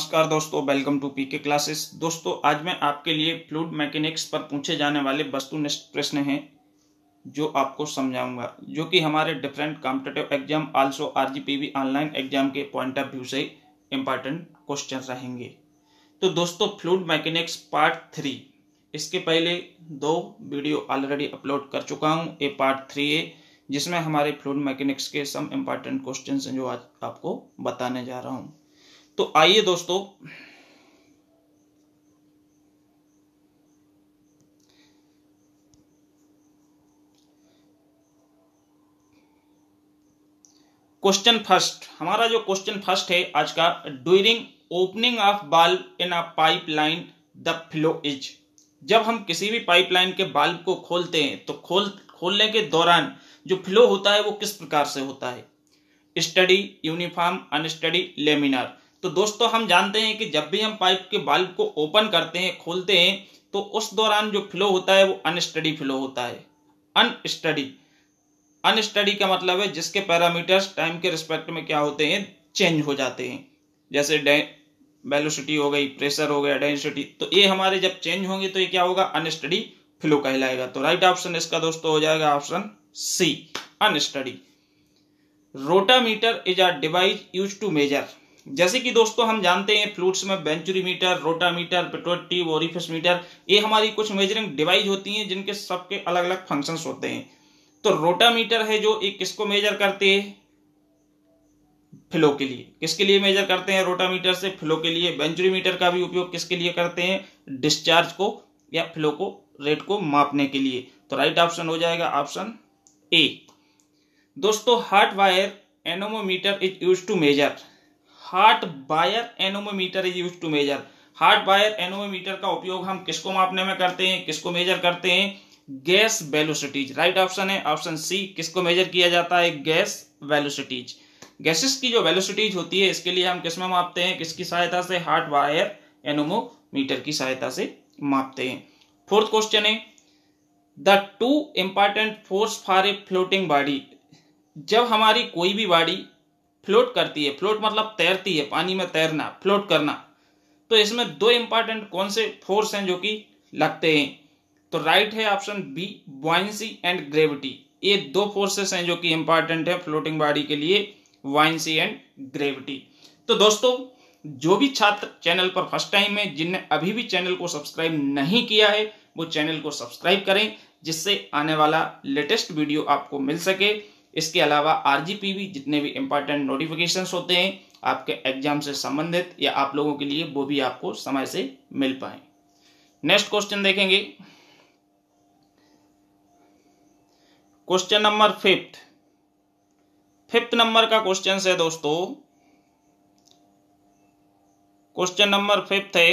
नमस्कार दोस्तों welcome to PK classes दोस्तों आज मैं आपके लिए फ्लूड मैकेनिक्स पर पूछे जाने वाले वस्तुनिष्ठ प्रश्न हैं जो आपको समझाऊंगा जो कि हमारे different competitive exam also RGPV online exam के पॉइंट ऑफ व्यू से इम्पॉर्टेंट क्वेश्चन रहेंगे तो दोस्तों फ्लूड मैकेनिक्स पार्ट थ्री इसके पहले दो वीडियो ऑलरेडी अपलोड कर चुका हूँ ए पार्ट थ्री ए जिसमें हमारे फ्लूड मैकेनिक्स के सम इम्पॉर्टेंट क्वेश्चन जो आज आपको बताने जा रहा हूँ तो आइए दोस्तों क्वेश्चन फर्स्ट हमारा जो क्वेश्चन फर्स्ट है आज का ड्यूरिंग ओपनिंग ऑफ बाल्ब in a pipeline the flow is जब हम किसी भी पाइपलाइन के बाल्ब को खोलते हैं तो खोल खोलने के दौरान जो फ्लो होता है वो किस प्रकार से होता है स्टडी यूनिफॉर्म अनस्टडी लेमिनार तो दोस्तों हम जानते हैं कि जब भी हम पाइप के बाल्ब को ओपन करते हैं खोलते हैं तो उस दौरान जो फ्लो होता है वो अनस्टडी फ्लो होता है अनस्टडी अनस्टडी का मतलब है जिसके पैरामीटर्स टाइम के रिस्पेक्ट में क्या होते हैं चेंज हो जाते हैं जैसे वेलोसिटी हो गई प्रेशर हो गया डेंसिटी तो ये हमारे जब चेंज होंगे तो ये क्या होगा अनस्टडी फ्लो कहलाएगा तो राइट ऑप्शन इसका दोस्तों हो जाएगा option C unsteady rotameter is a device use to measure जैसे कि दोस्तों हम जानते हैं फ्लूट्स में venturimeter rotameter pitot tube meter ये हमारी कुछ मेजरिंग डिवाइस होती हैं जिनके सबके अलग अलग फंक्शंस होते हैं तो रोटामीटर है जो एक किसको मेजर करते हैं फ्लो के लिए किसके लिए मेजर करते हैं रोटामीटर से फ्लो के लिए बेंचुरीमीटर का भी उपयोग किसके लिए करते हैं डिस्चार्ज को या फ्लो को रेट को मापने के लिए तो राइट ऑप्शन हो जाएगा ऑप्शन ए दोस्तों hot wire anemometer is use to measure hot wire anemometer is use to measure hot wire anemometer का उपयोग हम किसको मापने में करते हैं किसको मेजर करते हैं गैस वेलोसिटीज राइट ऑप्शन है ऑप्शन सी किसको मेजर किया जाता है गैस वेलोसिटीज गैसेस की जो वेलोसिटीज होती है इसके लिए हम किस में मापते हैं किसकी सहायता से हार्ट वायर एनोमोमीटर की सहायता से मापते हैं फोर्थ क्वेश्चन है the two important forces for a floating body जब हमारी कोई भी बॉडी फ्लोट करती है फ्लोट मतलब तैरती है पानी में तैरना फ्लोट करना तो इसमें दो इंपॉर्टेंट कौन से फोर्स हैं जो कि लगते हैं तो राइट है option B buoyancy and gravity ये दो फोर्सेस हैं जो कि इंपॉर्टेंट है फ्लोटिंग बॉडी के लिए वाइंसी एंड ग्रेविटी तो दोस्तों जो भी छात्र चैनल पर फर्स्ट टाइम है जिनने अभी भी चैनल को सब्सक्राइब नहीं किया है वो चैनल को सब्सक्राइब करें जिससे आने वाला लेटेस्ट वीडियो आपको मिल सके इसके अलावा आर जितने भी इंपॉर्टेंट नोटिफिकेशन होते हैं आपके एग्जाम से संबंधित या आप लोगों के लिए वो भी आपको समय से मिल पाए नेक्स्ट क्वेश्चन देखेंगे question number fifth fifth number का क्वेश्चन है दोस्तों क्वेश्चन नंबर फिफ्थ है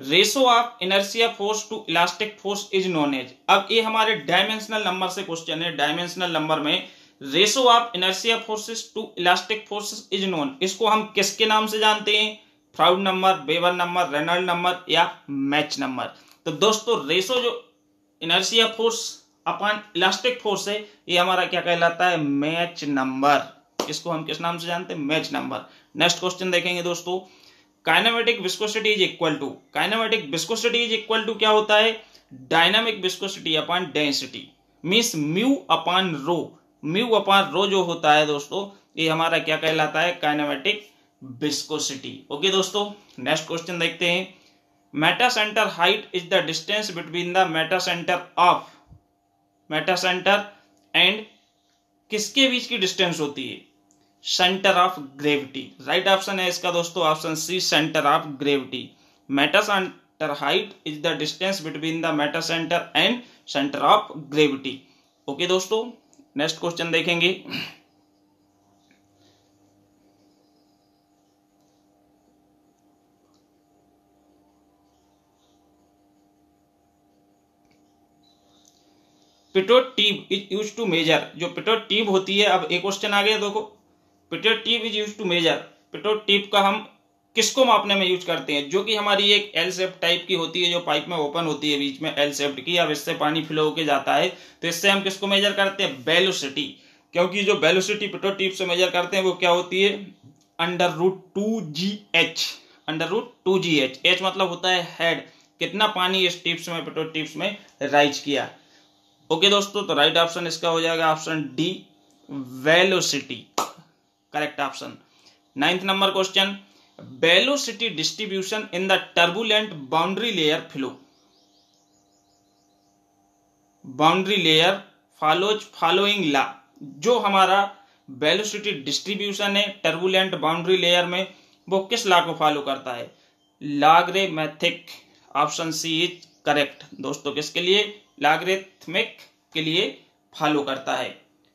ratio of inertia force to elastic force is known as अब ये हमारे डायमेंशनल नंबर से क्वेश्चन है डायमेंशनल नंबर में ratio of inertia forces to elastic forces is known इसको हम किसके नाम से जानते हैं Froude number Weber number Reynold number या मैच नंबर तो दोस्तों रेशो जो inertia force upon elastic force है ये हमारा क्या कहलाता है मैच नंबर इसको हम किस नाम से जानते हैं मैच नंबर नेक्स्ट क्वेश्चन देखेंगे दोस्तों kinematic viscosity is equal to kinematic viscosity is equal to क्या होता है dynamic viscosity upon density means mu upon rho mu upon rho जो होता है दोस्तों ये हमारा क्या कहलाता है काइनामेटिक विस्कोसिटी ओके दोस्तों नेक्स्ट क्वेश्चन देखते हैं metacentre height is the distance between the metacentre of metacentre and किसके बीच की डिस्टेंस होती है centre of gravity right option है इसका दोस्तों option C centre of gravity metacentre height is the distance between the metacentre and centre of gravity okay दोस्तों next question देखेंगे pitot tube is use to measure जो pitot tube होती है अब एक क्वेश्चन आ गया देखो pitot tube is use to measure pitot tube का हम किसको मापने में यूज करते हैं जो कि हमारी एक एल सेप टाइप की होती है जो पाइप में ओपन होती है बीच में एल सेप्ट की अब इससे पानी फ्लो होके जाता है तो इससे हम किसको मेजर करते हैं बेलोसिटी क्योंकि जो बेलोसिटी पिटो टीप से मेजर करते हैं वो क्या होती है under root two g h under root two g h h मतलब होता है हेड कितना पानी इस टिप्स में पिटो टिप्स में राइज किया ओके दोस्तों तो राइट ऑप्शन इसका हो जाएगा option D velocity correct option ninth number question velocity distribution in the turbulent boundary layer flow boundary layer follows following law जो हमारा वेलोसिटी डिस्ट्रीब्यूशन है टर्बुलेंट बाउंड्री लेयर में वो किस ला को फॉलो करता है logarithmic option C is correct दोस्तों किसके लिए लाग्रेथमिक के लिए फॉलो करता है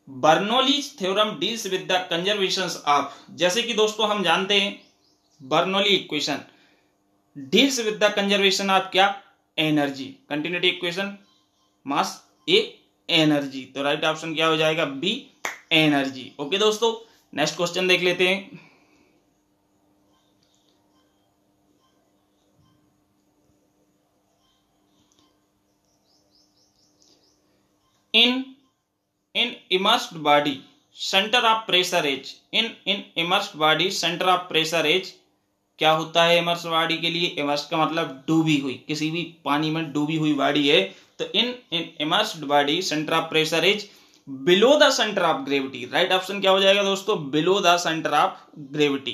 Bernoulli's theorem deals with the conservation of जैसे कि दोस्तों हम जानते हैं Bernoulli equation deals with the conservation of क्या energy continuity equation mass A energy तो राइट ऑप्शन क्या हो जाएगा बी एनर्जी ओके दोस्तों नेक्स्ट क्वेश्चन देख लेते हैं in an immersed body centre of pressure is in an immersed body centre of pressure is क्या होता है इमर्स बॉडी के लिए इमर्स का मतलब डूबी हुई किसी भी पानी में डूबी हुई बॉडी है तो in an immersed body centre of pressure is below the centre of gravity right option क्या हो जाएगा दोस्तों below the centre of gravity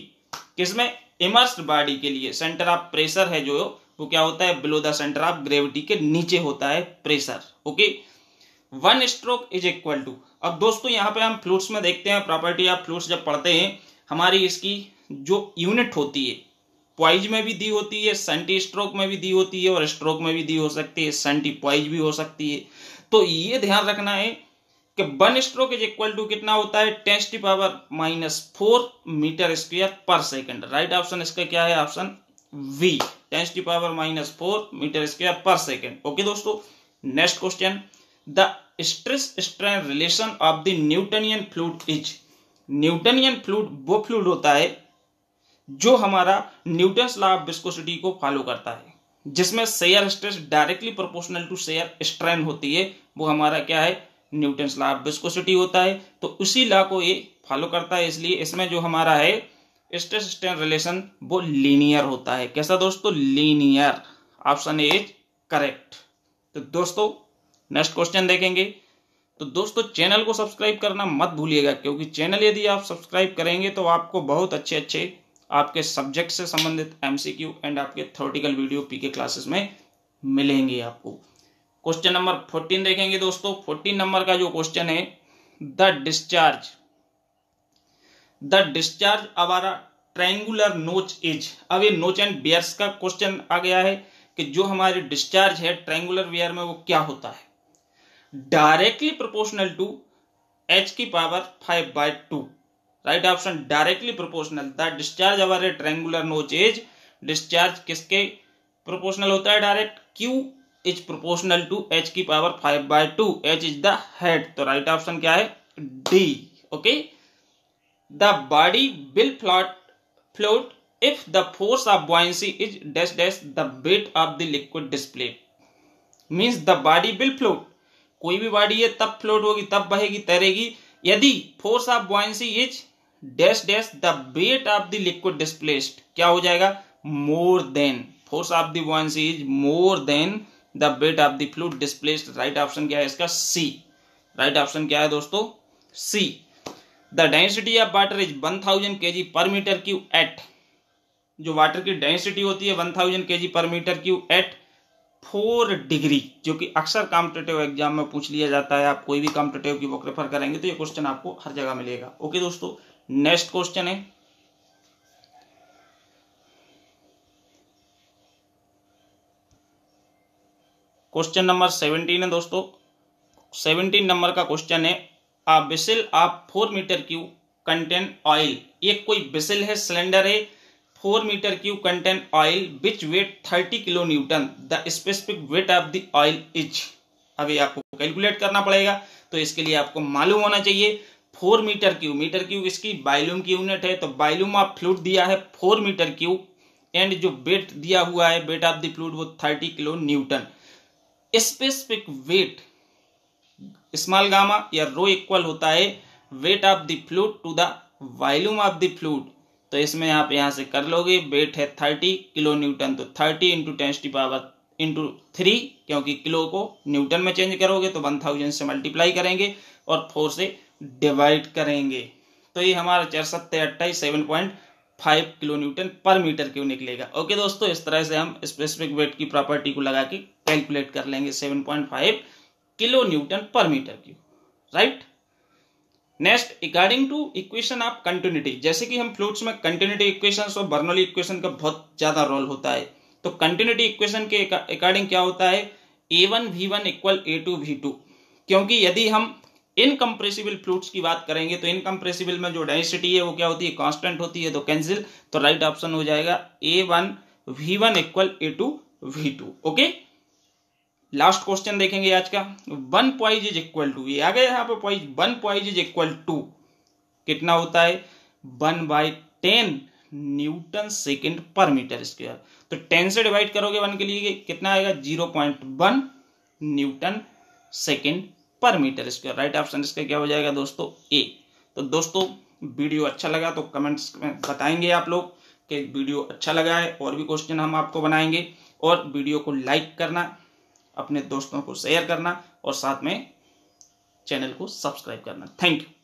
किसमें इमर्स्ड बॉडी के लिए सेंटर ऑफ प्रेशर है जो वो क्या होता है below the centre of gravity के नीचे होता है pressure okay okay? One stroke is equal to अब दोस्तों यहाँ पे हम फ्लूट्स में देखते हैं प्रॉपर्टी ऑफ फ्लूट्स जब पढ़ते हैं हमारी इसकी जो यूनिट होती है पॉइज में भी दी होती है सेंटी स्ट्रोक में भी दी होती है और स्ट्रोक में भी दी हो सकती है सेंटी पॉइज भी हो सकती है तो ये ध्यान रखना है कि one stroke is equal to कितना होता है टेस्ट power minus four metre square per second right option इसका क्या है option B tens to power minus four metre square per second okay दोस्तों next question the stress strain relation of the Newtonian fluid is Newtonian fluid वो fluid होता है जो हमारा Newton law of viscosity को फॉलो करता है जिसमें shear stress directly proportional to shear strain होती है वो हमारा क्या है न्यूटन लॉ ऑफ विस्कोसिटी होता है तो उसी लॉ को ये फॉलो करता है इसलिए इसमें जो हमारा है स्ट्रेस स्ट्रेन रिलेशन वो लीनियर होता है कैसा दोस्तों linear option A is correct तो दोस्तों नेक्स्ट क्वेश्चन देखेंगे तो दोस्तों चैनल को सब्सक्राइब करना मत भूलिएगा क्योंकि चैनल यदि आप सब्सक्राइब करेंगे तो आपको बहुत अच्छे अच्छे आपके सब्जेक्ट से संबंधित एमसीक्यू एंड आपके थ्योरेटिकल वीडियो पीके क्लासेस में मिलेंगे आपको क्वेश्चन नंबर फोर्टीन देखेंगे दोस्तों फोर्टीन नंबर का जो क्वेश्चन है the discharge the discharge over a triangular notch is अब ये नोच एंड बियर्स का क्वेश्चन आ गया है कि जो हमारे डिस्चार्ज है ट्रैंगुलर बियर में वो क्या होता है डायरेक्टली प्रोपोर्शनल टू एच की power five by two right option directly proportional the discharge over a triangular notch edge discharge किसके प्रोपोर्शनल होता है direct Q is proportional to H की power five by two H is the head तो right option क्या है D okay the body will float float if the force of buoyancy is dash dash the weight of the liquid display means the body will float कोई भी body है तब float होगी तब बहेगी तैरेगी यदि force of buoyancy is dash dash the weight of the liquid displaced क्या हो जाएगा more than force of the buoyancy is more than the weight of the fluid displaced right option क्या है इसका सी राइट ऑप्शन क्या है दोस्तों C the density of water is one thousand k g per metre cube at जो water की density होती है one thousand k per metre cube at four degree जो कि अक्सर कॉम्पिटेटिव एग्जाम में पूछ लिया जाता है आप कोई भी कॉम्पिटेटिव की बुक रेफर करेंगे तो ये क्वेश्चन आपको हर जगह मिलेगा ओके दोस्तों नेक्स्ट क्वेश्चन है क्वेश्चन नंबर सेवनटीन है दोस्तों सेवनटीन नंबर का क्वेश्चन है a vessel of four metre cube contain oil ये कोई बिसिल है सिलेंडर है four metre cube content oil which weight thirty kilo newton the specific weight of the oil is अभी आपको कैलकुलेट करना पड़ेगा तो इसके लिए आपको मालूम होना चाहिए four metre cube metre cube इसकी बाइलूम की यूनिट है तो बाइलूम ऑफ फ्लूड दिया है फोर मीटर क्यू एंड जो वेट दिया हुआ है वेट ऑफ द फ्लूड वो thirty kilo newton specific weight small gamma या रो इक्वल होता है weight of the fluid to the volume of the fluid तो इसमें आप यहाँ से कर लोगे वेट है थर्टी किलो न्यूटन तो thirty into tens power into three क्योंकि किलो को न्यूटन में चेंज करोगे तो वन थाउजेंड से मल्टीप्लाई करेंगे और फोर से डिवाइड करेंगे तो ये हमारा चार सत्तर अट्ठाईस seven point five kilo newton per metre cube निकलेगा ओके दोस्तों इस तरह से हम स्पेसिफिक वेट की प्रॉपर्टी को लगा के कैलकुलेट कर लेंगे seven point five kilo newton per metre cube right next according to equation of continuity जैसे कि हम फ्लूड्स में कंटिन्यूटी इक्वेशन और बर्नोली इक्वेशन का बहुत ज्यादा रोल होता है तो कंटिन्यूटी इक्वेशन के अकॉर्डिंग क्या होता है A one V one equal A two V two क्योंकि यदि हम इनकम्प्रेसिबल फ्लूड्स की बात करेंगे तो इनकम्प्रेसिबल में जो डेंसिटी है वो क्या होती है कॉन्स्टेंट होती है तो कैंसिल तो राइट ऑप्शन हो जाएगा A one V one equal A two V two okay last question देखेंगे आज का one poise is equal to ये आ गया यहाँ पे poise one poise is equal to कितना होता है one by ten newton second per metre square तो टेन से डिवाइड करोगे वन के लिए कितना आएगा zero point one newton second per metre square right option इसका क्या हो जाएगा दोस्तों ए तो दोस्तों वीडियो अच्छा लगा तो कमेंट्स में बताएंगे आप लोग कि वीडियो अच्छा लगा है और भी क्वेश्चन हम आपको बनाएंगे और वीडियो को लाइक करना अपने दोस्तों को शेयर करना और साथ में चैनल को सब्सक्राइब करना थैंक यू